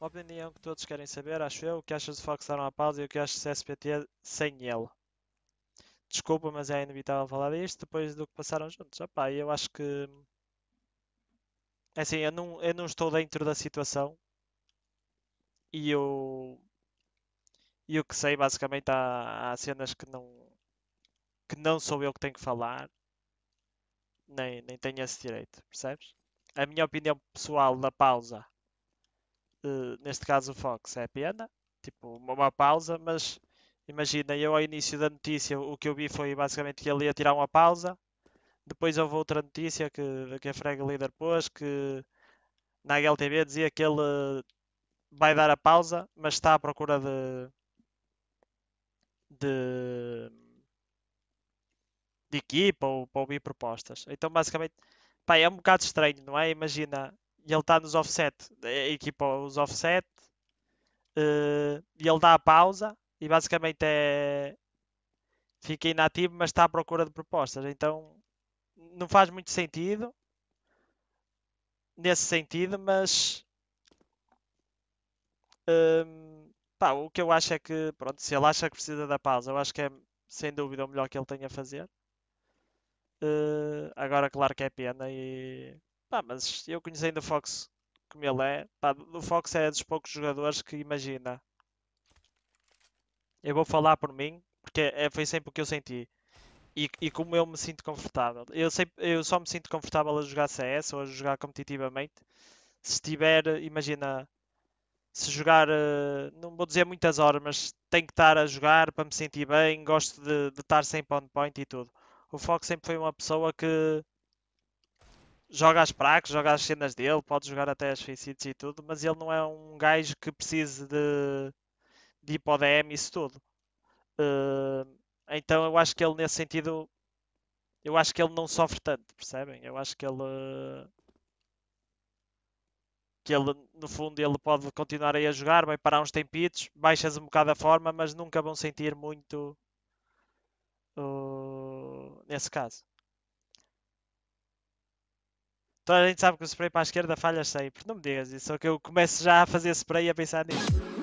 Uma opinião que todos querem saber, acho eu, o que achas de Fox dar uma pausa e o que achas de SPT sem ele? Desculpa, mas é inevitável falar isto depois do que passaram juntos. Opá, eu acho que. É assim, eu não, eu não estou dentro da situação e eu. E o que sei, basicamente, há, há cenas que não. que não sou eu que tenho que falar nem, nem tenho esse direito, percebes? A minha opinião pessoal da pausa eh, neste caso o Fox é pena, tipo uma pausa, mas imagina, eu ao início da notícia o que eu vi foi basicamente que ele ia tirar uma pausa, depois houve outra notícia que, que a Frega Líder pôs, que na HLTV dizia que ele eh, vai dar a pausa, mas está à procura de, de, de equipa ou para ouvir propostas. Então basicamente pá, é um bocado estranho, não é? Imagina, e ele está nos offset, né, equipa os offset, uh, e ele dá a pausa e basicamente é fica inativo, mas está à procura de propostas. Então não faz muito sentido nesse sentido, mas ehm, pá, o que eu acho é que pronto, se ele acha que precisa da pausa, eu acho que é sem dúvida o melhor que ele tem a fazer. Uh, agora claro que é pena e Pá, mas eu conhecendo o Fox como ele é, pá, o Fox é dos poucos jogadores que imagina. Eu vou falar por mim, porque é, foi sempre o que eu senti. E, e, como eu me sinto confortável. Eu, sempre, eu só me sinto confortável a jogar CS ou a jogar competitivamente. Se tiver, imagina, se jogar, eh, não vou dizer muitas horas, mas tenho que estar a jogar para me sentir bem, gosto de, de estar sempre on point e tudo. O Fox sempre foi uma pessoa que joga as praques, joga as cenas dele, pode jogar até as feicices e tudo, mas ele não é um gajo que precise de, de ir para o DM isso tudo. Uh, então eu acho que ele nesse sentido eu acho que ele não sofre tanto, percebem? Eu acho que ele eh, que ele no fundo ele pode continuar aí a jogar, vai parar uns tempitos, baixas um bocado a forma, mas nunca vão sentir muito uh, nesse caso. Toda a gente sabe que o spray para a esquerda falhas sempre. Não me digas isso, só que eu começo já a fazer spray e a pensar nisso.